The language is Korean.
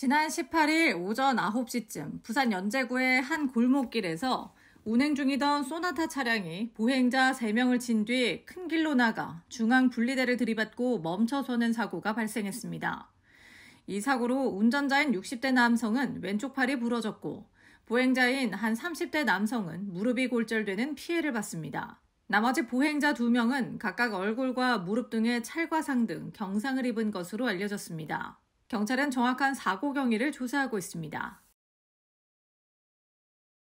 지난 18일 오전 9시쯤 부산 연제구의 한 골목길에서 운행 중이던 소나타 차량이 보행자 3명을 친 뒤 큰 길로 나가 중앙 분리대를 들이받고 멈춰서는 사고가 발생했습니다. 이 사고로 운전자인 60대 남성은 왼쪽 팔이 부러졌고 보행자인 한 30대 남성은 무릎이 골절되는 피해를 봤습니다. 나머지 보행자 2명은 각각 얼굴과 무릎 등에 찰과상 등 경상을 입은 것으로 알려졌습니다. 경찰은 정확한 사고 경위를 조사하고 있습니다.